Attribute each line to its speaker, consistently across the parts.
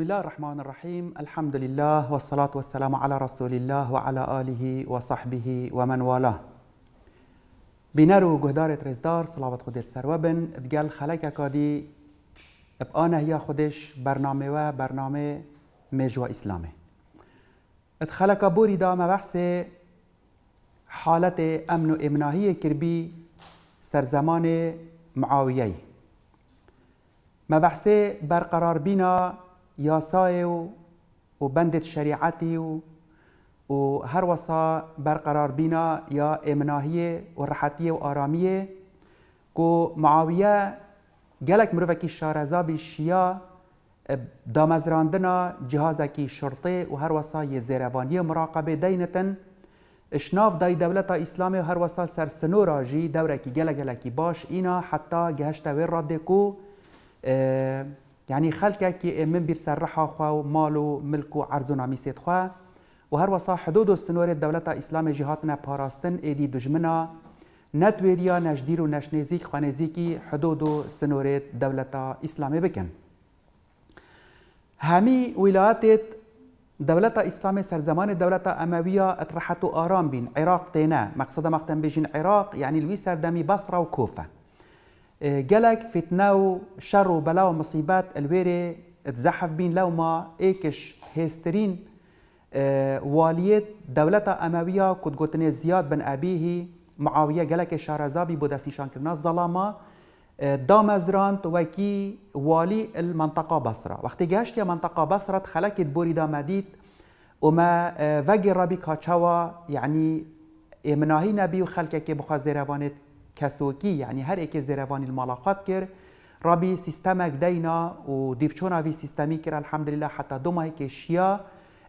Speaker 1: بسم الله الرحمن الرحيم الحمد لله والصلاة والسلام على رسول الله وعلى آله وصحبه ومن والاه بنارو گهدارت رزدار صلاة خود سروبن دگل خلک کادی اب آنه هي خودش برنامه و برنامه مجوا اسلامه ات بوري دا مبحث حالة امن و امناهی كربي سرزمان معاوية مبحث برقرار بنا یاسای و و بند شریعتی و و هر وسا برقرار بینا یا امناهیه و راحتیه و آرامیه کو معاویه گلک مروکی شارزا بی شیا دامزراندنا جهازکی شرطه و هر وسا یه زیروانی مراقبه دینتن اشناف دای دولت اسلامی هر وسال سر سنو راجی دوره کی گلگلکی باش اینا حتی گهشت ویر را دکو يعني خلقك كي من بير رحا خوا مالو ملكو عرضو نامي سيد و هر وصا حدود سنور دولتا اسلام جهاتنا پاراستن ايدي دجمنا نتويريا نجدير و نشنيزيك خانزيكي حدود سنور دولتا اسلامي بكن همي ولاتت دولتا اسلام سرزمان دولتا اموية اطرحت آرام بین عراق تينا مقصد مقتن بيجين عراق يعني الوي سردمي بصرة وكوفة جلك فتناو شر وبلاو ومصيبات الويري تزحف بين لوما ايكش هيسترين اه واليت دولتا اموية كنت قوتني زياد بن أبيه معاوية جلك شارزابي بوداس نشان كرنا الظلامة اه دام زران توكي والي المنطقة بصرة وقت جاشت يا منطقة بصرة تخلكت بوري داماديت وما اه فاجي رابي كاتشاوا يعني مناهي نبي وخلكك بخوازيرابانت کسوکی یعنی یک زێرەوانی ماڵاقات کرد رابی سیستمک دینا و کرد الحمدلله حتی دو ماهی که شیا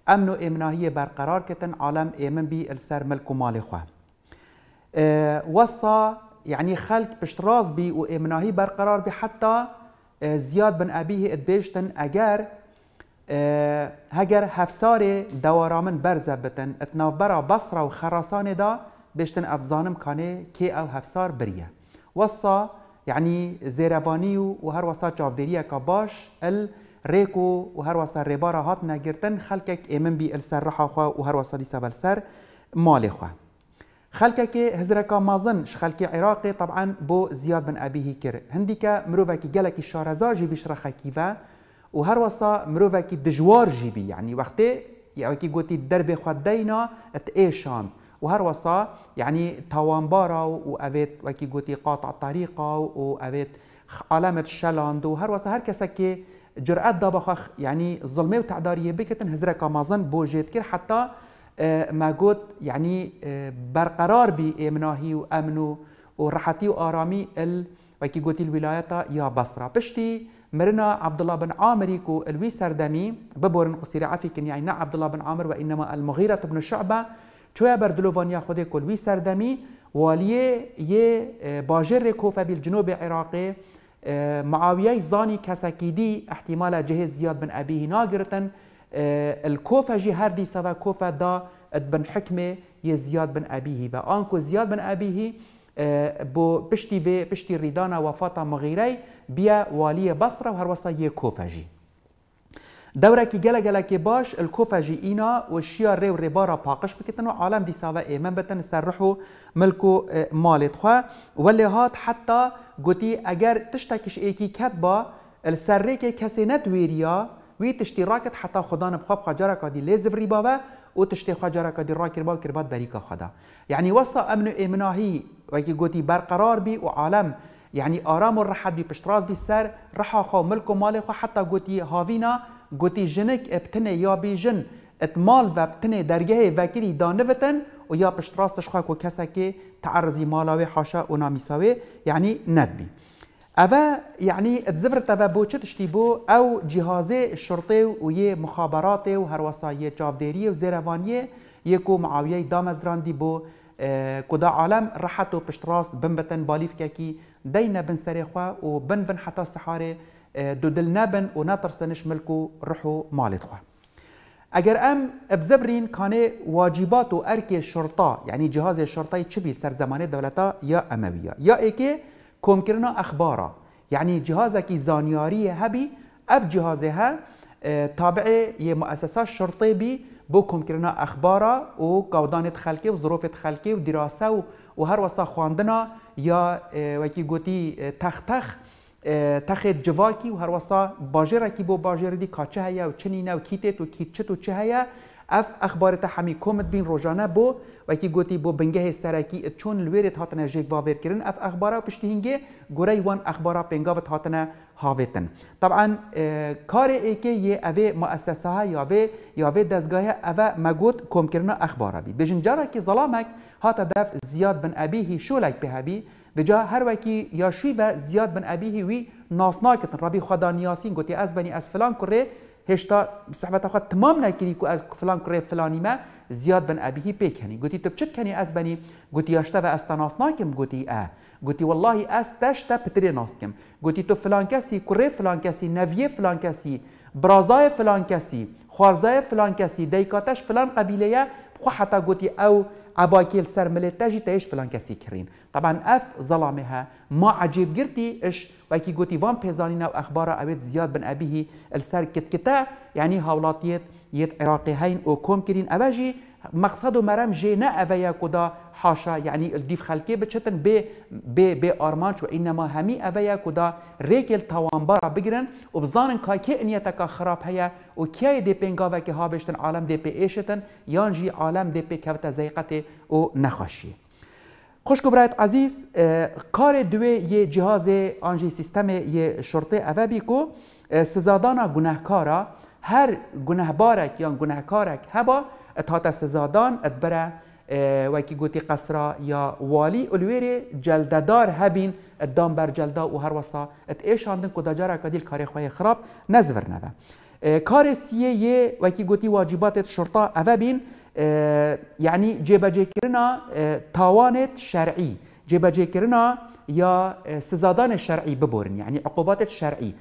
Speaker 1: امن و کتن عالم ایمن بی السر ملک و مال خواه اه، وصا یعنی خەلک پشتڕاز بی و امناهی برقرار بی حتی اه، زیاد بن ئەبیه ئەدبێشتن ئەگەر اه، هەگەر هەفسارێ دەوارا من بەرزە بتن ئەتناوبەرا بەسرە و دا بيشتن اتزانم كاني كي او هفسار بريه وصا يعني و هر وصا جافديريا كباش ال ريكو هر وصا ريبارا هاتنا جرتن خلكك امن بي السرحة خوا و هر وصا دي سبل سر مالي خوا خلكك هزركا مازن خلك عراقي طبعا بو زياد بن ابيه كر هنديكا مروفاكي جالكي شارزا جي بشرخا كيفا هر وصا مروفاكي دجوار جيبي يعني وقتي يعني كي قلتي الدرب خدينا ات ايشاند و هر وصا يعني توانبارا و اوید وكي قوتي قاطع طریقا و اوید علامت شلاند و هر وصا هر کسا جرأت دا بخخ يعني و تعدارية بكتن هزرة كمازن بوجيت كير حتى آه، ما قوت يعني آه، برقرار بي امناهي وامنو و ارامي ال وكي قوتي الولايات يا بصرة بشتي مرنا عبد الله بن عامر كو الوي سردمي ببورن قصيرة عفيكن يعني نا عبد الله بن عامر وانما المغيرة بن شعبة چویا بردلووانیا خودی کل وی سردمی والیه یه اه، باجر کوفه بیل جنوب عراقی اه، معاویه زانی کسکیدی احتمال جه زیاد بن ابیه ناگرتن جی اه، هر دی سوا كوفة دا بن یه زیاد بن ابیه با آنکو زیاد بن ابیه بو پشتی بشتي بشتي ريدانا وفاطمة مغيري بيا والي بصرة یه يكوفة جی. دورکی گله گله باش الکوفه جی اینا و شیا ری و ریبارا پاقش بکتن و عالم دی ساوه ایمن بتن سرحو ملکو اه، مالت خواه ولی هات حتی گوتی اگر تشتکش ایکی کت با السره که کسی نتویریا وی تشتی راکت حتی خدا نبخواب خجارا کادی ریبا و او تشتی خجارا کادی را کربا و کربات بریکا خدا یعنی وصا امن و ایمناهی وکی گوتی برقرار بی و عالم يعني آرام و راحت بي پشتراز بي سر رحا خو ملك و خو حتى قوتي هافينا گوتی جنک ابتنه یا بی جن اتمال و ابتنه درگه وکری دانوتن و یا پشت راستش خواه که کسا که تعرضی مالاوی حاشا و نامیساوی یعنی ندبی اوه یعنی اتزفرت و بو چه تشتی بو او جهازه شرطه و یه مخابرات و هرواسایی جاودیری و زیروانی یکو معاویه دامزراندی بو کدا عالم رحت و پشت راست بنبتن بالیف که کی دینه بن سرخوا و بن بن حتی سحاره دودل نابن و ناتر سنش ملكو روحو مالي دخوا اگر ام ابزبرين كاني واجباتو اركي شرطة يعني جهاز الشرطة چبي سر زمانه دولتا يا اموية يا ايكي كومكرنا اخبارا يعني جهازا كي زانياري هبي اف جهازها ها اه، تابعي يه مؤسسة شرطي بي بو كومكرنا اخبارا و قودانة خلقه و ظروفة خلقه و دراسة و هر وصا خواندنا يا اه، وكي قوتي اه، تختخ تخید جواکی و هر واسا باجر کی بو باجر دی کاچه هيا و چنی نو کیت و کیت چتو چه هيا اف اخبار ته همی کومت بین روزانه بو و کی گوتی بو بنگه سرکی چون لویرت هاتنه جیک واور کرن اف اخبارا پشتینگه گورای وان اخبارا پنگاوت هاتنه هاوتن طبعا کار ای که یه اوه مؤسسه ها یا اوه یا اوه دزگاه اوه مگوت کم کرن اخبارا بی بجنجارا که ظلامک هات دف زیاد بن ابیهی شولک به هبی دجا هر وکی یا و زیاد بن ابیه وی ناسناکتن ربی خدا نیاسین گوتی از بنی از فلان کره هشتا صحبت خود تمام نکری کو از فلان کره فلانی ما زیاد بن ابیه پیکنی گوتی تو چت کنی از بنی گوتی یاشتا و از تناسناکم گوتی اه گوتی والله از تشتا پتری ناستکم گوتی تو فلان کسی کره فلان کسی نویه فلان کسی برازای فلان کسی خوارزای فلان کسی دیکاتش فلان قبیله خو حتا گوتی او عباکیل سر تجی تایش فلان کسی کرین طبعا اف ظلامها ما عجيب جرتي اش وكي قوتي فان بيزانينا واخبار اويت زياد بن ابيه السر كتا يعني هاولاتيت يت عراقي هين او كوم كرين اباجي مقصد مرام جي نا افيا كودا حاشا يعني الديف خلكي بتشتن ب ب بي ارمانش وانما همي افيا كودا ريكل توانبارا بجرن وبزانن كاي كي انيتك خراب هيا وكي دي بينغا وكي هابشتن عالم دي بي ايشتن يانجي عالم دي بي كبتا زيقتي ونخاشي خوشگو برایت عزیز کار دوی یه جهاز آنجی سیستم یه شرطه اوه بی کو سزادانا گناهکارا هر گناهبارک یا گناهکارک هبا تا سزادان برای وکی گوتی قصرا یا والی الویر جلددار هبین دام بر جلدا و هر وسا ات ایشاندن کداجارا کدیل کاری خواه خراب نزور نده. کار سیه یه وکی گوتی واجبات شرطه اوه بین جيكرنا آه، يعني جێبەجێکردنا آه، شرعي جيبا جيكرنا يا آه، سزادان الشرعي ببورن يعني عقوبات الشرعي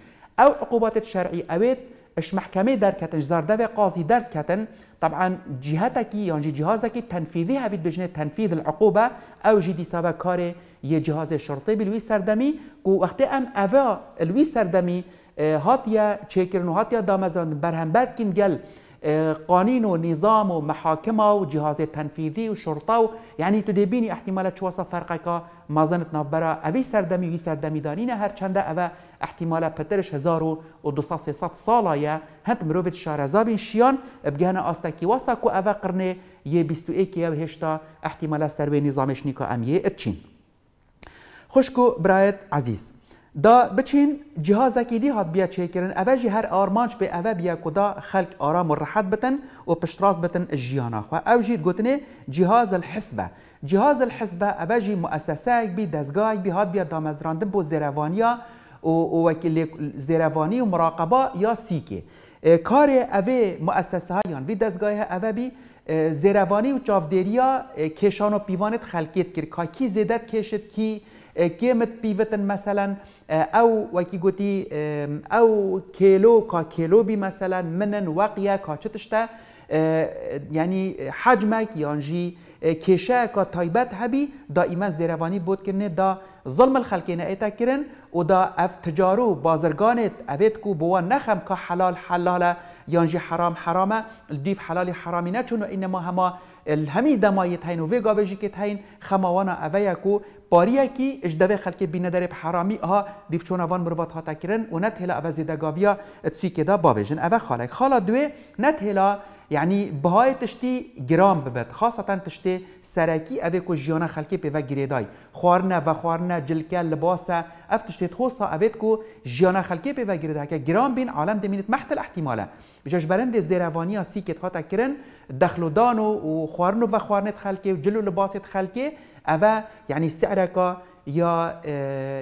Speaker 1: او عقوبات الشرعي اويت اش محكمه جزار دابي قاضي كتن طبعا جهتك يعني جهازك تنفيذي هبيت بجنه تنفيذ العقوبه او دي سابا كاري ي جهاز الشرطي بلوي سردمي كو وقت ام افا الوي سردمي هاتيا تشيكرن هاتيا دامزران برهن باركين قال قانين ونظام نظام وجهاز تنفيذي وشرطة و... يعني یعنی تدبيني احتمالات شو فرقك ما ظنت نبرا أبي سردمي وي سردمي دانين هر چند أبا احتمالا پترش هزار و دو سال ست سالا یا هند مروفت شارزابین شیان بگهنا آستاکی واسا كو أبا قرن یه بیستو ایکی و هشتا احتمالا سروی نظامش نیکا ام اتشین اتچین خوشکو برایت عزیز دا بچین جهاز دی هات بیا کرن اوه جی هر آرمانش به اوه بیا کدا خلق آرام و راحت بتن و پشتراز بتن جیانا و او جی گوتنه جهاز الحسبه جهاز الحسبه اوه جی مؤسسه بی دزگاه بی هات بیا دامزراندن بو زیروانیا و وکی زیروانی و مراقبه یا سیکه کار اوه مؤسسه هایان وی دزگاه اوه بی زیروانی و ها کشان و پیوانت خلقیت کرد کی زیدت کشید کی گیمت پیوتن مثلا آه، او قوتي او كيلو كا كيلو بي مثلا منن چتشتا يعني آه، حجمك يانجي یانژی كا آه، طيبات هبي دائما زيرواني بود بۆتکردێ دا ظلم الخلقين ايتا كرن و دا اف تجارو بازرگانت بازرگانێت ئەوێت و بۆە حلال حلالا يانجي حرام حرامه الديف حلالي حرامي نەچون انما ئینەما الهمی دمای تاین و وی که تاین خماوانا اویا یکو باری کی اجدوه خلک بینه در حرامی ها اوان مروات ها تکرن و نت هلا اوه زیده گاویا که دا باویجن اوه خالک خالا دوی نت هلا یعنی بهای تشتی گرام ببد خاصتا تشتی سرکی اوه کو جیانه خلکی پیوه گریدای خوارنه و خوارنه جلکه لباسه اف تشتی تخوصا اوه کو جیانه خلکی پیوه گریدای که گرام بین عالم دمینت محتل احتماله بجاش برند زیروانی ها سیکت ها تکرن، دخلودان و خواردن و خواردن خلکی و جلو لباس خلکی اوه یعنی سعرکا یا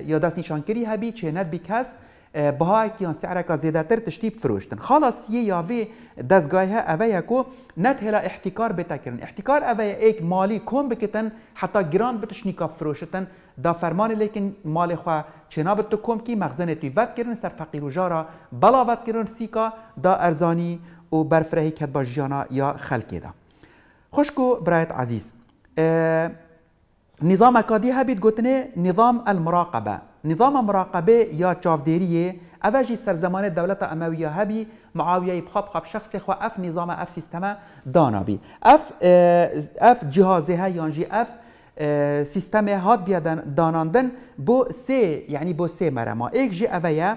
Speaker 1: یا دست نشانکری هبی چه ند بیکس بها که آن سعرکا زیاده تر تشتیب فروشتن خلاص یه یاوی دستگاه اوه یکو نت هلا احتکار بتکرن احتکار اوه ایک مالی کم بکتن حتی گران بتشنیکا فروشتن دا فرمان لیکن مال خوا چناب تو کم کی مخزن توی ود کرن سر فقیر و جارا بلا ود کرن سیکا دا ارزانی و برفرهی کد با جیانا یا خلکی دا خوشکو برایت عزیز اه، نظام اکادی هبید گوتنه نظام المراقبه نظام مراقبه یا چافدیریه اواجی سرزمان دولت امویه هبی معاویه بخاب خاب شخص خو اف نظام اف سیستم دانا بی اف اه، اف جهازه ها یانجی اف اه، سیستم هاد بیادن داناندن بو سه یعنی بو سه مرما ایک جی اویا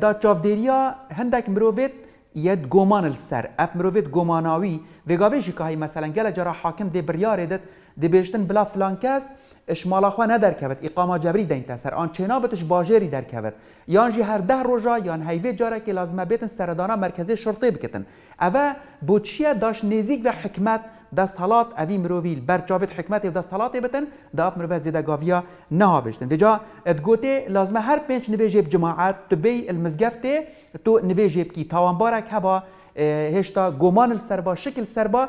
Speaker 1: دا چافدیریا هندک مروویت یت گمان السر اف مروید گماناوی وگاوی های مثلا گل جرا حاکم دی بریار دت دی بیشتن بلا فلان کس مالا خواه ندر اقامه جبری دین تسر آن چنا بتش باجری در یان جی هر ده روزا یان هیوی جاره که لازمه بیتن سردانا مرکزی شرطه بکتن اوه بوچیه داشت نزیک و حکمت دست حالات اوی مروویل بر جاوید حکمت دست حالات بتن دا مروه زیده گاویا نها بشتن و جا ادگوته لازمه هر پنج جیب جماعت تو بی المزگفته تو نوی جیب نویجه بکی تاوانبارک هبا هشتا اه، گمان السربا شکل سربا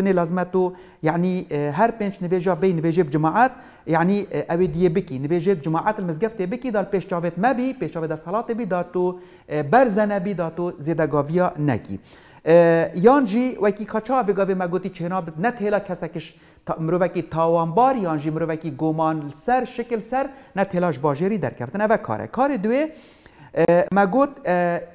Speaker 1: لازمه تو یعنی هر اه، نوی بينش نبيجا بين نبيجا بجماعات يعني اوي اه، دي بكي نبيجا بجماعات المزقفتي بكي دار بيش جافت ما بي بيش جافت الصلاه بي دارتو برزنا بي دارتو زيدا غافيا ناكي یانجی وکی و وگاوی مگوتی چناب نتهلا کسکش مروکی تاوانبار یانجی مروکی گمان سر شکل سر نتهلاش باجری در کفتن و کاره کار دو مگوت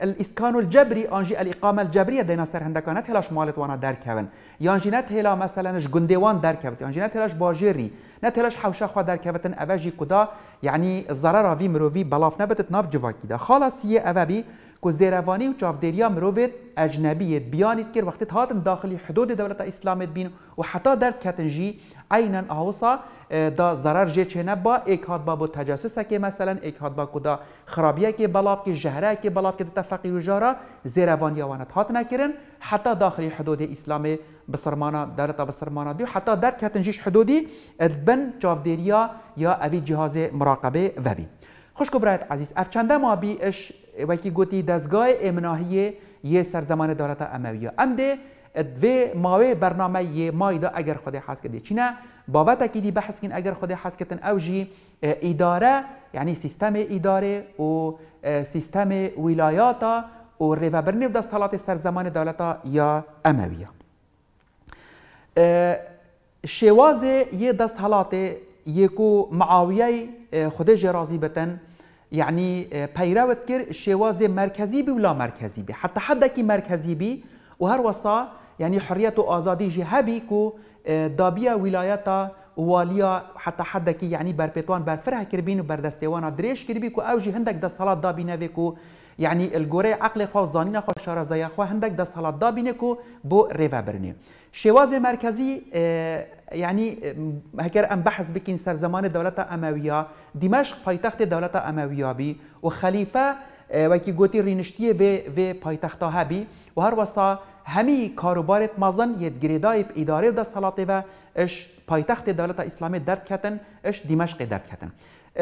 Speaker 1: الاسکان الجبری آنجی الاقامه الجبریه دینا سر هندکان تلاش مالت وانا در کون یانجی نتهلا مثلنش گندوان در کفت یانجی نتهلاش باجری تلاش حوشا خو در کبتن اوجی کدا یعنی ضرر وی مروی بلاف نبتت ناف جواکی دا خلاص یه اوبی کو زیروانی و چاودێریا مرۆڤێت ئەجنەبیت بیانیت کرد وقتت هاتن داخلی حدود دەولەتە ئیسلامێت بین و حتا دەرکەتنژی عینەن ئاوسا دا زەرار ژێ چێنە با ئێک هاتبا بۆ تەجاسوسەکێ مەسەلەن ئێک هاتبا کودا خراپیەکێ بەڵافکی ژەهرەیەکێ بەڵافکە دەتە فەقیر و ژارە زێرەوانیاوانت هات نەکردن حتا داخلی حدودی ئیسلامێ بسرمانە دەرەتا بسرمانە دی و حتا دەرکەتنژیش حدودی ئەدبن چاودێریا یا ئەوی جیهازێ مراقبێ وەبی. خوشک برایت عزیز ئەف چەندە مابی ئش وکی گوتی دستگاه امناهی یه سرزمان دولت امویه امده دوی ماوی برنامه یه دا اگر خود حس کده چی نه بابت که دی بحث کن اگر خود حس کتن اوجی اداره یعنی سیستم اداره و سیستم ولایاتا و برنامه دست حالات سرزمان دولت یا امویه شواز یه دست حالات یکو معاویه خودش راضی بتن یعنی اه، پیروت کرد شێوازێ مرکزی بی و لا مرکزی بی حتا حدەکی مرکزی بی و هەر وەسا یعنی حریەت و ئازادی ژی هەبی و اه، دابیە ویلایەتە والیا حتا حدەکی یعنی بەرپێتوان بەرفرە کردبین و بەردەستێوانە درێژ کردبی و ئەو ژی هەندێک دەسەڵات دابینەوێک و یعنی الگۆرەی عقلی خوا زانینە خۆ شارەزایە خوا هەندێک دەسەڵات دابینێک و بۆ ڕێوە برنێ شێوازێ مرکزی اه، یعنی هەگەر ئەم بەحز بکەین سەر زمانە دمشق ئەمەویە دیمەش پایتەختی دەوڵەتە ئەمەویابی و خەلیفە اه، وەکی گوتی ڕینشتیە بێ بي هەبی و هەروەسا هەمی کاروبارێت مەزن یەتگرێدای ئیدارێ و دەستەڵاتێبە اش پایتەختی دەوڵەتە درد دەرکەتن اش درد دەرکەتن.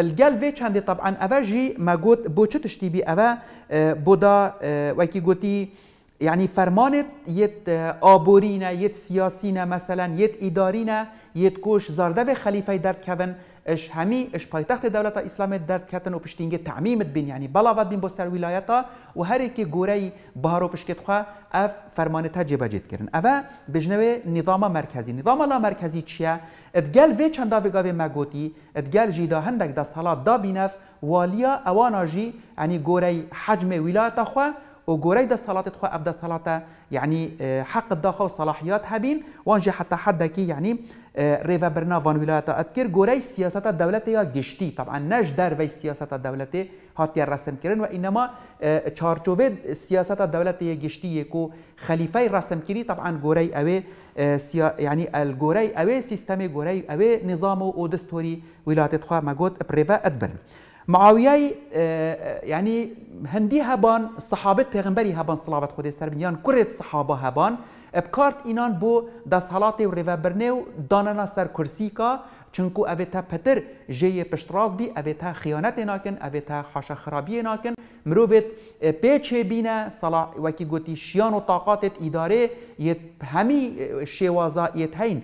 Speaker 1: الجل في چندي طبعا اوجي ما قلت بو تشتي بي اوا بودا وكي قلتي یعنی فرمان یت آبورینه یت سیاسینه مثلا یت ادارینه یت کوش زارده به خلیفه درد کبن اش همی اش پایتخت دولت اسلام درد کتن و پشتینگه تعمیمت بین یعنی بلاوت بین با سر ولایتا و هر که گوره بهارو پشکت خواه اف فرمان تا بجید کرن اوه بجنوه نظام مرکزی نظام لا مرکزی چیه؟ ادگل وی چندا مگودی مگوتی ادگل جیدا هندک دست حالات دا بینف والیا اوانا جی یعنی گوره حجم ولایتا خواه وجوري دا الصلاة تخوا أبدا الصلاة يعني آه، حق الداخل صلاحيات هبين وانجي حتى حد كي يعني آه، ريفا برنا فان ولاية أذكر جوري سياسة الدولة يا جشتي طبعا نج دار في سياسة الدولة هاتي الرسم كرن وإنما چارچوبة آه، سياسة الدولة يا جشتي يكو خليفة الرسم كري طبعا جوري أوي يعني الجوري أوي سيستم جوري أوي نظامه ودستوري ولاية تخوا مجود بريفا أدبرن معاویه یعنی هندی هبان صحابت پیغمبری هبان صلوات خود سر بینیان کرد صحابه هبان ابکارت اینان بو دستحالات و ریوبرنه و دانانا سر کرسی که چونکو اوه تا پتر جی پشتراز بی اوه تا خیانت ناکن اوه تا حاشا خرابی ناکن مروفت پیچه بینه صلاح وکی گوتی شیان و طاقاتت اداره یه همی شوازا یه هین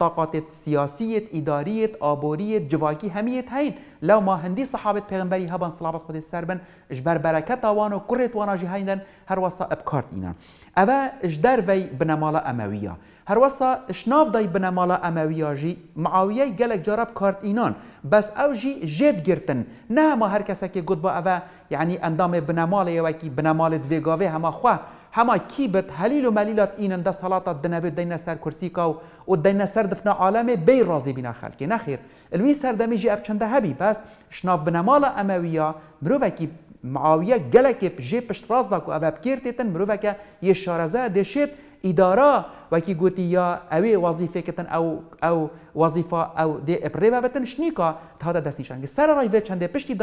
Speaker 1: طاقات سياسية إدارية آبورية جواكي هميت هين لو ما هندي صحابة پیغمبري هبن صلابة خود السربن اجبر بركة وانو كرت كرة وانا جهيندن هر وصا ابكارت اينا اوه اجدر وي بنمالا اموية هر وصا اشناف داي بنمالا اموية جي معاوية گلك جارب كارت اينان بس او جي جد گرتن نه ما هر کسا كي گود با اوه يعني اندام بنمالا يوكي بنمالت ويگاوه هما خواه هما کی بت هلیل و ملیلات اینن ده صلاتات دنبه دینه سر کرسی کاو و دینه سر دفنا عالمه بی رازی بینا خلکی نخیر الوی سر دمیجی اف چنده هبی بس شناب بنمال امویا مروکی معاویه گلک جی پشت راز با کو اباب کیرتتن مروکه یه شارزه دشیب اداره وکی گوتی یا اوی وظیفه کتن او او وظیفه او دی اپریبا بتن شنیکا تا دا دستیشنگ سر رای چنده پشتی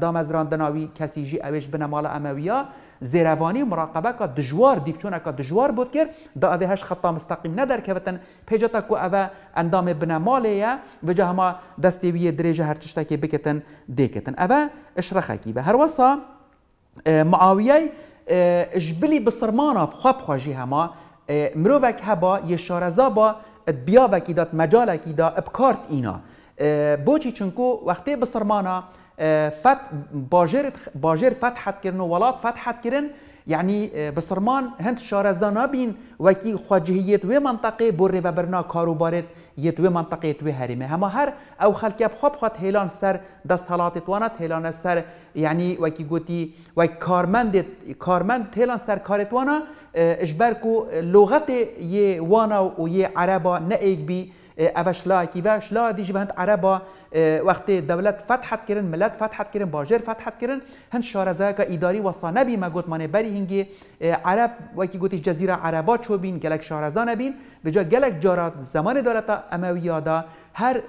Speaker 1: دامزران دناوی کسی جی اویش بنمال امویا زیروانی مراقبه کا دجوار دیفچون کا دجوار بود کرد دا اوه هش خطا مستقیم ندر که وطن پیجتا کو اوه اندام بنماله یا و جا هما دستیوی دریجه هر چشتا که بکتن دیکتن اوه اشرخه کی به هر وصا معاویه جبلی بسرمانا خواب خواجی هما مرووک هبا یه شارزا با بیا وکی داد مجال کی دا ابکارت اینا بوچی چونکو وقتی بسرمانا آه، فت باجر باجر فتحت كرن و ولات فتحت كرن يعني آه، بصرمان هند شارة زنابين وكي خواجهیت وي منطقه بوري و كارو کاروبارت يت وي منطقه وي هرمي هما هر او خلکب خوب خط هيلان سر دست حالات وانت هیلان سر يعني وكي قوتي و كارمند كارمند هيلان سر کارت وانا اجبر آه، کو لغت یه وانا و یه عربا نا ایک بي اوش لا کی وش لا دیج بهند عربا وقتی دولت فتحت کردن ملت فتحت کردن باجر فتحت کردن هند شارزه که اداری و سانبی ما گوت مانه بری هنگی عرب و که گوتی جزیره عربا چوبین گلک شارزه نبین به جا گلک جارات زمان دولت دا، هر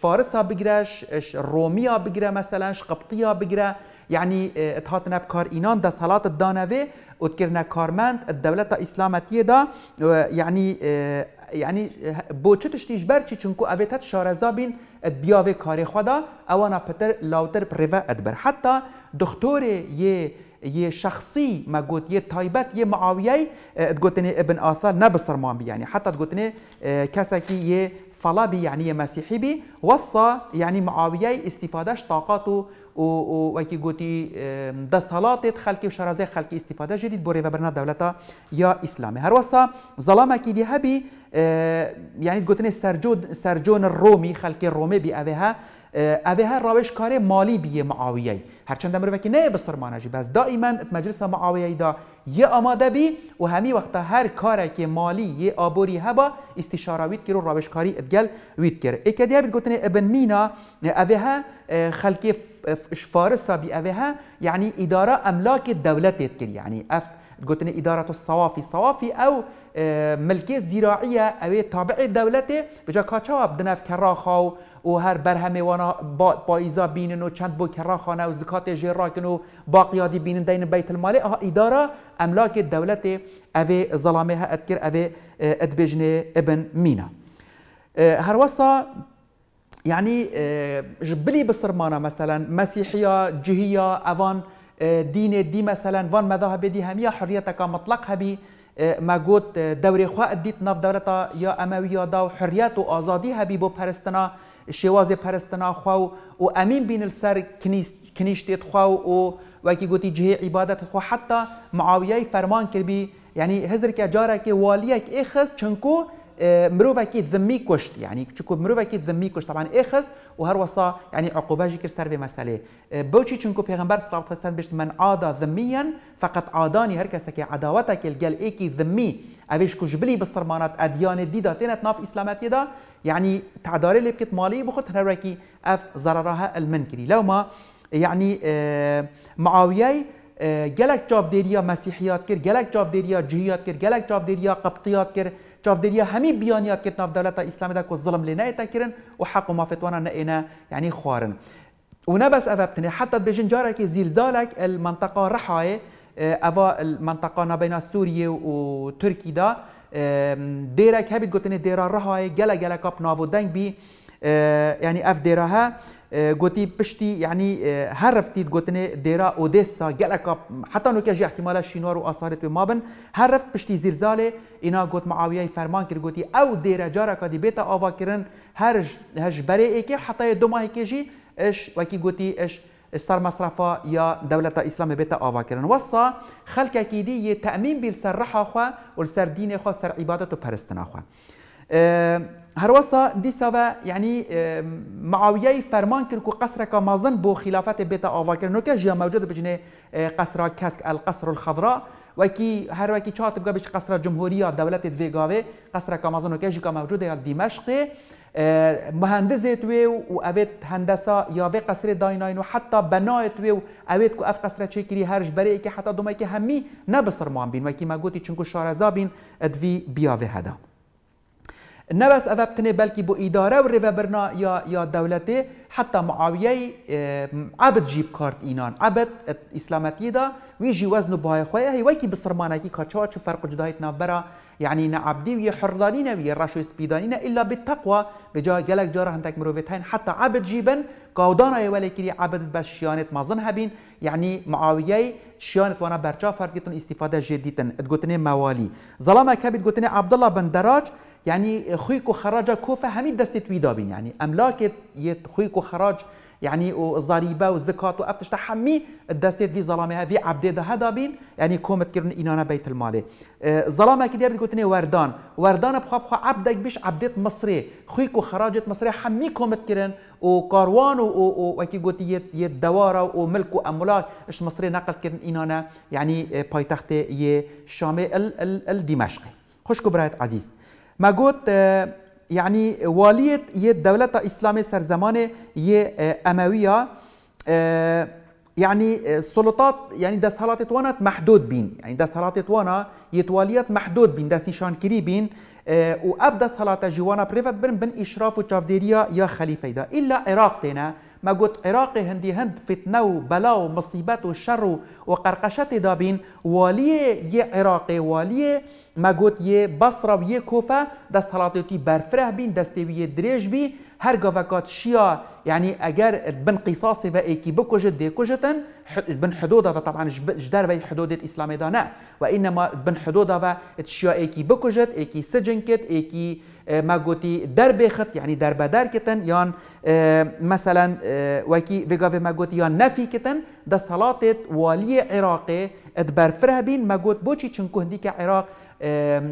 Speaker 1: فارس ها بگیرش رومی ها بگیره مثلا قبطی ها بگیره یعنی اتحاد نب کار اینان دا حالات دانوه اتکرنه کارمند دولت اسلامتی دا یعنی يعني یعنی بۆچتش تیش بەرچی چونکو ئەوێت هەت شارەزابین ئەت بیاوێ کارێ خوادا ئەوانە پتر لاوتر پڕێڤە ئەدبەر حتا دکتۆرێ یێ یه شخصی ما گوت یه تایبت یه معاویه گوتنه ابن آثال نه بسرمان بی یعنی حتی گوتنه کسی که یه فلابي يعني مسيحي بي وصى يعني معاوية استفادش طاقاته وكي قوتي دست هلاتت خلقي شرازه خلقي استفادة جديد بوري وبرنا دولتا یا إسلامي هر وصى ظلامة كي دی هبی يعني گوتنی سرجون سرجون الرومي خلکی الرومي بی اوها اوها آه، راوش مالي مالی معاويه معاویه هرچند امر وكي نه بسرمانه ماناجي بس دائما مجلس معاويه دا يه آماده بي و همي وقتا هر کاری كي مالي يه آبوري هبا استشاره وید كيرو راوش كاري ادگل وید کرد اکه دیابید گوتنی ابن مينا اوها آه، خلق فارسا بي اوها يعني اداره املاك دولت کرد يعني اف قلت اداره الصوافي صوافي او ملکی زراعیه اوی تابع دولته بجا و دنف کراخا و هر برهمه وانا با پایزا بینن و چند بو کراخانه و زکات جرا کن و باقیادی بینن دین بیت المال اداره املاک دولت اوی ظلامه ها ادکر اوی ادبجنه اه، ابن مینا اه، هر وصا يعني اه، جبلي بسرمانا مثلا مسيحيه جهيه اوان دين دي مثلا فان مذاهب دي هميه حريتك مطلقها بي ما گوت دوری خواه دیت ناف دولتا یا امویا دا و حریت و آزادی هبی بو پرستنا شواز پرستنا خواه و امین بین السر کنیشتیت خواه و وکی گوتی جهه عبادت خو حتی معاویه فرمان کربی یعنی هزر که جاره که والیک اخست چنکو آه، مروفا كي ذمي كشت يعني مروفا كي ذمي كشت طبعا اخس وهر وصا يعني عقوبه جيكر سر به مساله آه، بوچي چونكو بيغمبر صلى الله عليه وسلم من عادى ذميا فقط عاداني هر كسكي عداوتك الجل ايكي ذمي اويش كجبلي بالصرمانات اديان ديدا تنت ناف اسلامات دا يعني تعداري اللي بكت مالي بخط هنراكي اف ضررها المنكري لو ما يعني آه، معاويه مسيحيات كير جلك جاف ديريا جهيات كير جلك جاف ديريا قبطيات كير چاف همي همی بیانیات کت ناف دولتا اسلام دا كو ظلم لنا يتاكرن وحق و ما فتوانا نئنا يعني خوارن ونا بس افابتني حتى بجن جارك زلزالك المنطقه رحاية آه، افا المنطقه بين سوريا وتركيا دا ديرك هبت قوتني ديرا رحاية جلا جلا كاب نافو دنگ بي آه، يعني اف ديراها آه، گوتی پشتی یعنی آه، هر رفتید گوتنه دیرا اودسا گلکا حتی نو که احتمالا شینوار و آثارت به مابن هر رفت پشتی زیرزاله اینا گوت معاویه فرمان کرد گوتی او دیرا جارا کدی بیتا آوا کرن هر هش بره ای که حتی دو ماه که جی اش وکی گوتی اش سر مصرفا یا دولت اسلام بيتا آوا كرن وصا خلق اكيدي يتأمين بالسر رحا خوا سر دين خوا سر عبادت و پرستنا خوا أه هەروەسا و یعنی معاویه فرمان کرد و قەسرەکە مازن بۆ خلافەت بێتە ئاواکردنەوەکە ژیان مەوجود موجود قەسرا کەسک ئەل و الخەدرا وەکی هەروەکی چات بگە دولت قەسرە قصر دەولەتێت مازن قەسرەکە مازنەکە ژیکە موجود یا دمشق مهندس تو و هندسا هندسا یاوێ قەسرێ قصر و حتی بنای تو و قصر و ئەف برای که که بەرەیەکی که همی نبصر نەبسرمان بین ما گوتی چونکو شارزا بین ادوی بیاوه هدام نه بس اوه بتنه بلکه بو اداره و ریوه برنا یا, دولته حتی معاویه عبد جیب کارت اینان عبد اسلامتی دا وی وزن بای خواه هی ويكي که بسرمانه کی کچا چه فرق جدایت نبرا يعني نعبدي ويا حردانينا ويا راشو سبيدانينا الا بالتقوى بجا جلك جاره هنتك مروفيتين حتى عبد جيبن قودانا يولي كري عبد بس شيانت مازن هبين يعني معاويه شيانت وانا برشا فرقتون استفاده جديدا تقولتني موالي ظلامه كبد قلتني عبد الله بن دراج يعني خويكو خراجة كوفا هميد دست بين يعني أملاك يت خويكو خراج يعني الضريبة والزكاة وأفتش تحمي الدستيت في ظلامها في عبد ده هذا بين يعني كومت تكرن إنانا بيت المالي اه، ظلامة كده بنقول وردان وردان بخاب بخا عبدك بيش عبدت مصري خويكو خراجت مصري حمي كومت تكرن وكاروان و وكي قلت يت دوارة وملك وأملاك إش مصري نقل كرن إنانا يعني بايتخت اه، يه شامي الدمشقي خوش كبرات عزيز ما آه، يعني یعنی والیت یه دولت سر زمان یه آه، أموية آه، يعني السلطات يعني داس حالات توانا محدود بين يعني داس حالات توانا يتواليات محدود بين داس نشان كري بين آه واف داس حالات جوانا بريفت برن بن اشراف وشافديريا يا خليفه دا الا عراق تينا ما قلت عراقي هندي هند فتنو بلاو مصيبات وشر وقرقشات دابين واليه يه عراقي ما قلت يه بصرة ويه كوفة دست هلاطيتي برفره بين دستوية دريج بي هر قفاكات شيا يعني اگر بن قصاصي و ايكي بكوجت دي كوجتن بن حدودها طبعا جدار في حدودة اسلامي دانا وانما بن حدودها و تشيا ايكي بكوجت ايكي سجنكت ايكي ما گوتی در خط یعنی در بدر کتن یا مثلا وکی وگاوی ما گوتی یا نفی کتن ده صلاتت والی عراق برفره فرهبین ما گوت بوچی چنکو هندی که عراق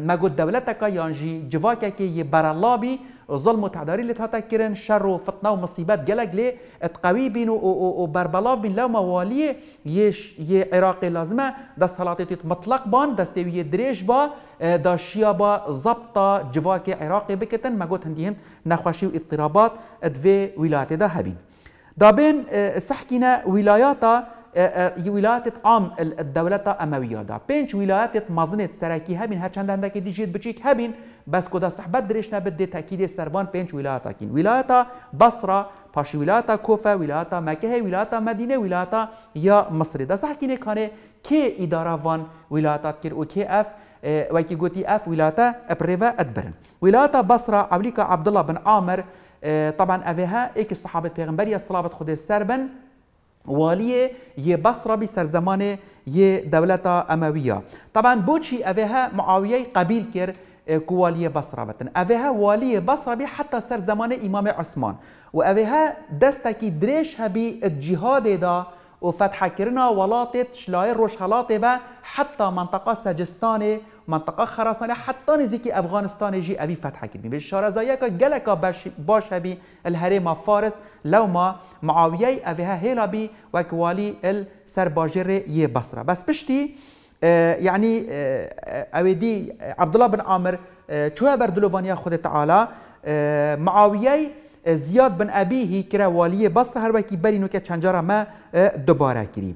Speaker 1: ما قد دولتك يانجي جواكك جوا الله بي ظلم وتعداري اللي لت شر و ومصيبات قلق لي اتقوي بين وبربلا بين لو موالي يش یه عراق لازمه دست حالاتیت مطلق بان دا دستوی دریش با آه، دا شيابا زبطة جواكي عراقي بكتن ما قد هندی هند نخوشی و اضطرابات ادوی دا هبين دا بین آه، سحکینا ولاياتا الدولة ویلایەتت ئام دەولەتە ئەمەویادا پێنج ویلایەتت مەزنێت سەرەکی هەبین بس دیژیت بچیک هەبین بەس تأكيد سەحبەت درێژنە ولايات كين ولايات بصرة ویلایەتاکین ولايات كوفة ولايات ویلایەتە ولايات مدينة ولايات يا مصر ویلایەتە صح مصری دەسەحکینێ كي إدارة وان ولايات كير و اف وكي اه، وەکی اف ولايات ابريفا ادبرن ولايات بصرة بەسرە عبد الله بن عامر اه، طبعا أفيها إيك الصحابة پێغمبەریە سڵاوت خودێ سەر بن والیه یه بصره بی زمان یه دولت امویه طبعا بوچی اوها معاویه قبیل کرد كوالية بصرة بتن أبيها والية بصرة بي حتى سر زمان إمام عثمان وأبيها دستكي دريش هبي الجهاد دا وفتح كرنا ولاطة شلاير روش هلاطة حتى منطقة سجستاني منطقة خراسانية حتى نزيكي أفغانستان جي أبي فتح كرمي بالشارة زيكا جلكا باش, باش أبي الهريمة فارس لو ما معاوية أبيها هيلا بي وكوالي السرباجر بصرة بس بشتي آه، يعني آه أودي آه، عبد الله بن عامر آه، شو آه بردلوفانيا خود تعالى معاوية زیاد بن ابیهی کرا والی بصر هر وکی بری نو که چنجارا ما دوباره کری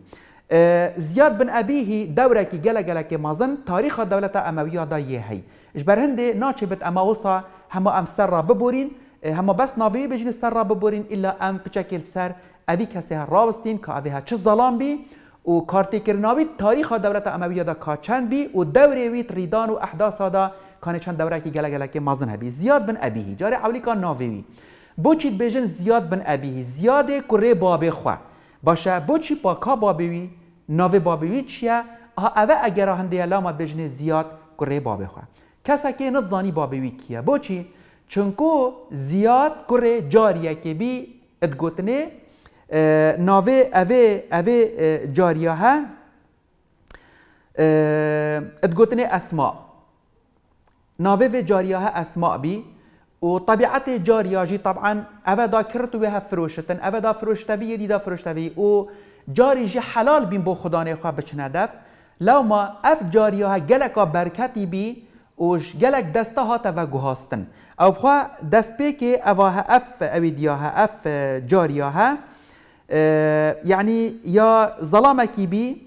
Speaker 1: زیاد بن ابیهی دوره کی گله گله که مازن تاریخ دولت امویه دا یه هی اجبر هنده ناچه بت اماوسا همه ام سر را ببورین همه بس ناوی بجن سر را ببورین الا ام پچکل سر اوی کسی ها راوستین که اوی ها چه ظلام بی و کارتی کرناوی تاریخ دولت امویه دا کاچند بی و دوره ویت ریدان و احداث دا کانه چند دوره کی گله گله که مازن هبی زیاد بن ابیهی جاره اولی کان ناوی بچید چیت زیاد بن ئەبیهی زیاد کوڕێ بابێ خوا باشە بۆچی باکا بابوی ناوێ بابوی چیه؟ اگر اگر هەندەیە لامات بیژن زیاد کوڕێ بابێ خوا نه نزانی بابوی کیه بچی چونکه زیاد کوڕێ جاریەکێبی ئەتگوتنێ ناوێ ئەوێ ئەوێ جاریە هە ئەتگوتنێ ئەسما اسماء جاریە ها اسماء بی وطبيعة جار ياجي طبعا أبدا كرت بها فروشتن أبدا بي يدي دا ديدا بي و جاري جي حلال بين بو خداني خواه دف لو ما اف جاري ها غلقا برکتی بي وش غلق دسته ها و گوهاستن او خواه دست بيكي که اوها اف اویدیا ها اف جاري ها أه يعني يا ظلامكي بي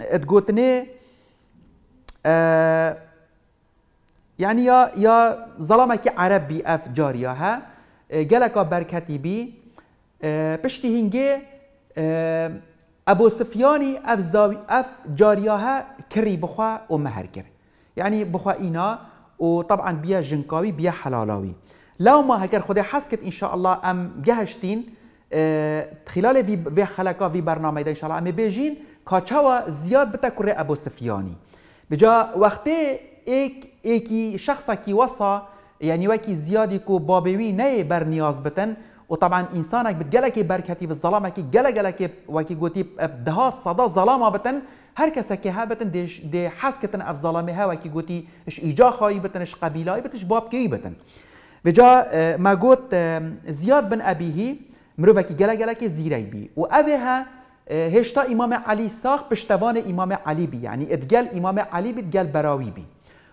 Speaker 1: اتقوتني أه یعنی یا یا که عرب بی اف ها گلکا برکتی بی پشتی هنگه ابو سفیانی اف اف اف جاریاها کری بخوا مهر کر یعنی بخوا و طبعا بیا جنکاوی بیا حلالاوی لو ما هکر خوده کت ان شاء الله ام گهشتین خلال وی وی خلقا وی برنامه ده ان شاء الله ام بيجين کاچاوا زیاد بتا ابو سفیانی بجا وقتی ایک ایکی شخصا کی وصا يعني وكي زيادي كو بابوي ناي بر نياز بتن وطبعا انسانك بتجلك بركتي بالظلامه كي جلجلك وكي جوتي دهات صدا ظلامه بتن هر کس که ها بتن دش ده حس کتن اف ظلامه ها و کی گوتی اش ایجا خای اش قبیلای بتش باب کی بتن بجا اه، ما گوت اه، زیاد بن ابیه مرو کی گلا گلا کی زیرای بی و اوه اه، هشتا امام علی ساخ پشتوان امام علی بی یعنی ادگل امام علی بی ادگل براوی بی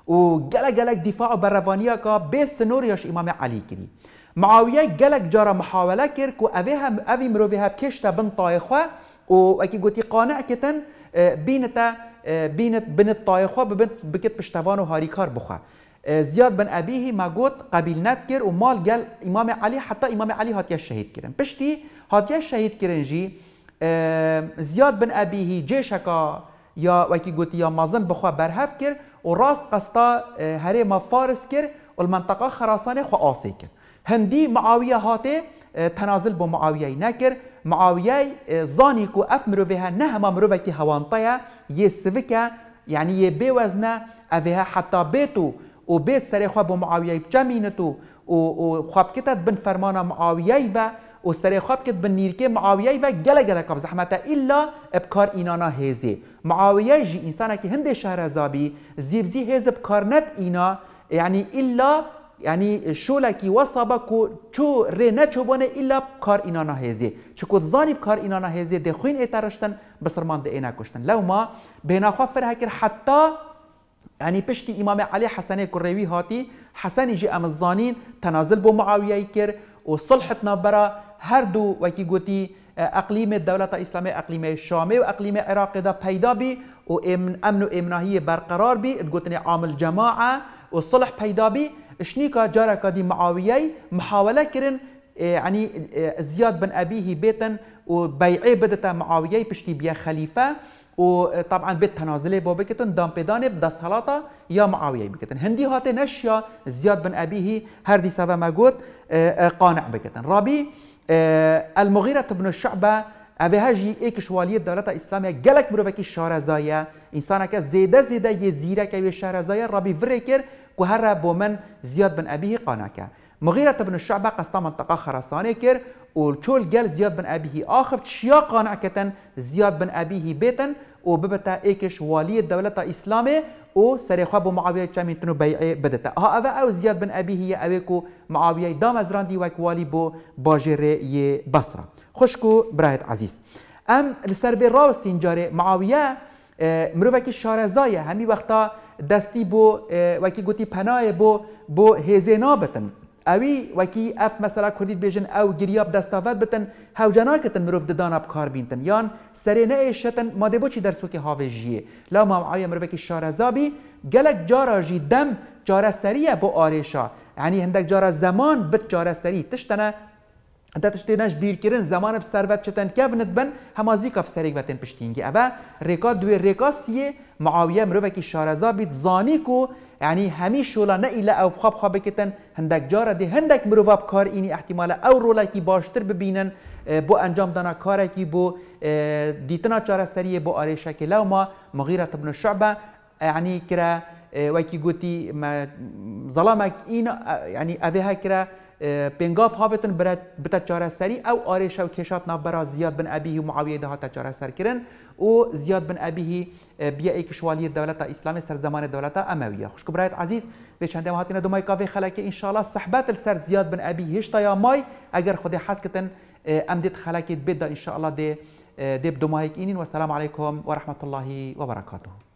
Speaker 1: وقلق قلق دفاع برافانيا كا به سنوریش امام علي كري معاویه قلق جارا محاوله كر هم افيها مروی مروفيها بكشتا بن و واكي قوتي قانع كتن آه، بينتا آه، بینت بنت طايخه ببنت بكت بشتوان وهاريكار بخه آه، زياد بن ابيه ما نت کرد و ومال قال امام علي حتى امام علي هاتيا الشهيد كرن بشتي هاتيا الشهيد كرن جی زياد بن ابیه جيشكا يا وکی قوتي يا مازن بخوا برهف کرد و راست وراست آه، هری ما فارس و والمنطقة خراسانة خو آسی كر هندی معاویه هاتي آه، تنازل با معاویه نكر معاویه آه، زانی کو اف نه مروفيها نهما مروفكي هوانطيا يسفكا يعني يبي حتی افيها و بيتو وبيت سري خو بو معاوية و خواب كتت بن فرمان معاویه و و سر خواب کت بنیر که معاویه و گله گله کاب زحمت الا ابکار اینانا هزی معاویه جی انسانه که هند شهر زابی زیب زی هز ابکار نت اینا یعنی الا يعني کو چو ری نچو بونه الا بكار انانا هيزي چكو زانی ابکار انانا هيزي دي خوين اترشتن بسرمان دي اينا كشتن لو ما بينا خفر هكر حتى يعني بشتي امام علي حسن كروي هاتي حسن يجي ام تنازل بو معاويه يكر وصلحت نبره دو وکی گوتی اه، اقلیم دولت اسلامی اقلیم شامی و دا پیدا بی و امن و برقرار بی گوتنی عامل جماعه و صلح پەیدابی شنیکە جارەکەدی معاویه محاوله کرن يعني اه، اه، زياد بن أبيه بيتا وبيعي معاویه پشتی بیا خلیفه خليفة وطبعا بيت تنازله با بکتن دام پیدانه دست حالاتا يا معاویه بکتن هندي هاتي نشیا زياد بن أبيه هردي سبا ما قوت قانع بکتن رابي آه، المغيرة بن الشعبه أبي هاجي إيك شوالية دولة إسلامية جلك برو که شارزایه انسان زيدا زيدا يزيرا یه زیره که به شارزایه رابی وره کر که هر با من بن الشعبه قصد منطقه خراسانه کر والشول جل زياد بن أبيه آخر چیا قانه زياد بن أبيه بیتن وببتا ببتا ایکش دولة إسلامية او سر خواب و معاویه چم تنو بیعه بدته ها او او زیاد بن ابی هی او کو معاویه دام از راندی وک والی بو باجره ی بصره خوشکو برایت عزیز ام لسر به راست اینجاره معاویه وکی شارزای همی وقتا دستی بو وکی گوتی پناه بو بو هزینا بتن اوی وکی اف مثلا کردید بیجن او گریاب دستاوت بتن هاوجانا کتن مروف ددان اب کار بینتن یان سری نه ایشتن ماده بچی چی درسو که جیه لا ما معاویه مروف شارزا بی گلک جارا جی دم جارا سریه بو آریشا یعنی هندک جارا زمان بت جارا سری تشتنه انت تشتی نش بیر کرن زمان اب ثروت چتن کفنت بن همازی کاف سریک وتن پشتینگی اوا ریکا دوی ریکا سیه معاویه مروف کی شارزا بیت زانی کو یعنی همی شولا نه ایلا او خواب خواب کتن هندک جاره دی هندک مروه کار اینی احتمال او رولا کی باشتر ببینن اه، بو انجام دانا کی بو اه، دیتنا چاره سری بو آریشه شکل لو ما مغیره ابن الشعبه يعني كرا اه، وكي گوتی ما ظلامك إين يعني أبيها كرا بينغاف هافتن برات بتا چاره سری او آرش و کشات نبرا زیاد بن ابیه و معاویه ده تا چاره سر کرن او زیاد بن ابیه بیا ایک شوالیه دولت اسلام سر زمان دولت امویه خوش برایت عزیز به چند هاتینه دومای کاوی خلک ان شاء الله صحبت سر زیاد بن ابیه هشتا یا مای اگر خود حس کتن آه، امدد خلاكي تبدا ان شاء الله دي آه، دي بدو مايك اينين والسلام عليكم ورحمه الله وبركاته